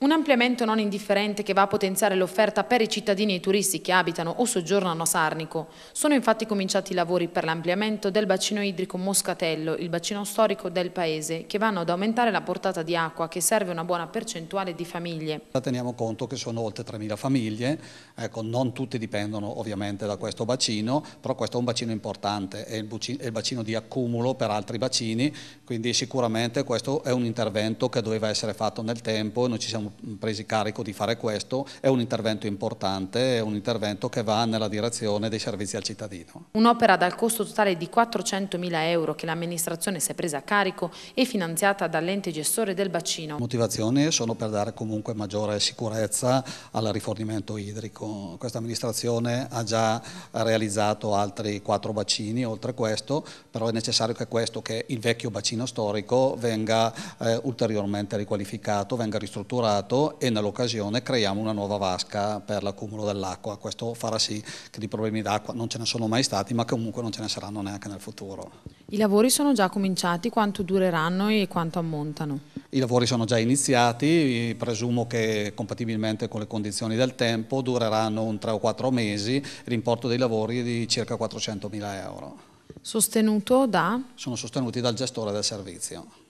Un ampliamento non indifferente che va a potenziare l'offerta per i cittadini e i turisti che abitano o soggiornano a Sarnico. Sono infatti cominciati i lavori per l'ampliamento del bacino idrico Moscatello, il bacino storico del paese, che vanno ad aumentare la portata di acqua che serve una buona percentuale di famiglie. Teniamo conto che sono oltre 3.000 famiglie, ecco, non tutte dipendono ovviamente da questo bacino, però questo è un bacino importante, è il bacino, è il bacino di accumulo per altri bacini, quindi sicuramente questo è un intervento che doveva essere fatto nel tempo e noi ci siamo siamo presi carico di fare questo, è un intervento importante, è un intervento che va nella direzione dei servizi al cittadino. Un'opera dal costo totale di 400.000 euro che l'amministrazione si è presa a carico e finanziata dall'ente gestore del bacino. Le motivazioni sono per dare comunque maggiore sicurezza al rifornimento idrico. Questa amministrazione ha già realizzato altri quattro bacini, oltre questo, però è necessario che questo, che il vecchio bacino storico, venga eh, ulteriormente riqualificato, venga ristrutturato passato e nell'occasione creiamo una nuova vasca per l'accumulo dell'acqua. Questo farà sì che di problemi d'acqua non ce ne sono mai stati, ma comunque non ce ne saranno neanche nel futuro. I lavori sono già cominciati, quanto dureranno e quanto ammontano? I lavori sono già iniziati, presumo che compatibilmente con le condizioni del tempo dureranno un 3 o 4 mesi, l'importo dei lavori è di circa 400.000 euro. Sostenuto da? Sono sostenuti dal gestore del servizio.